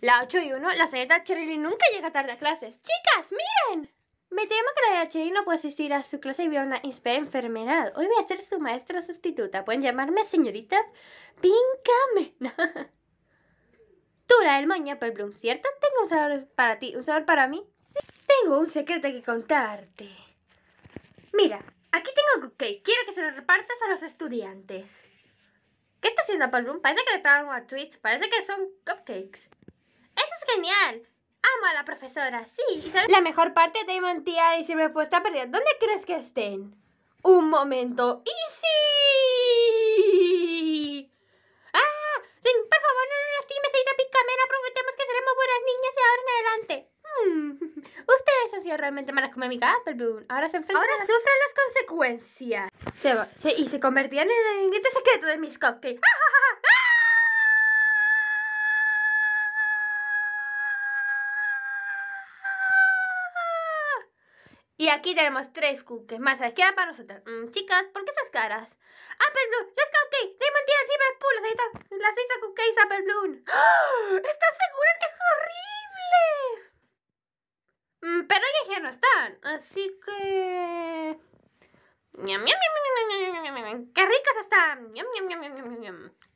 La 8 y 1, la señorita Cherry nunca llega tarde a clases. ¡Chicas, miren! Me temo que la Cherry no puede asistir a su clase debido a una enfermedad. Hoy voy a ser su maestra sustituta. Pueden llamarme señorita Pinkamena? Tú, la del moña, Bloom, ¿cierto? Tengo un sabor para ti, un sabor para mí. Sí. Tengo un secreto que contarte. Mira, aquí tengo cupcake. Quiero que se lo repartas a los estudiantes. ¿Qué está haciendo Bloom? Parece que le estaban a tweets. Parece que son cupcakes genial. Amo a la profesora, sí. La mejor parte de Montiar y puesto a perdida. ¿Dónde crees que estén? Un momento. ¡Y sí! ¡Ah! por favor, no nos lastimes, señorita Picamera. Prometemos que seremos buenas niñas de ahora en adelante. Mm. Ustedes han sido realmente malas como mi pero Ahora se enfrentan Ahora sufren las consecuencias. Se va, y se convertían en el ingrediente secreto de mis cupcakes. ja! Y aquí tenemos tres cookies más a la izquierda para nosotros. chicas, ¿por qué esas caras? Apple Bloom, las cupcakes, Lemon las están. las seis cupcakes Apple Bloom. ¿Estás segura? ¡Es horrible! pero ya no están, así que... ¡Qué ricas están! ¡Yum, ¡Miam yum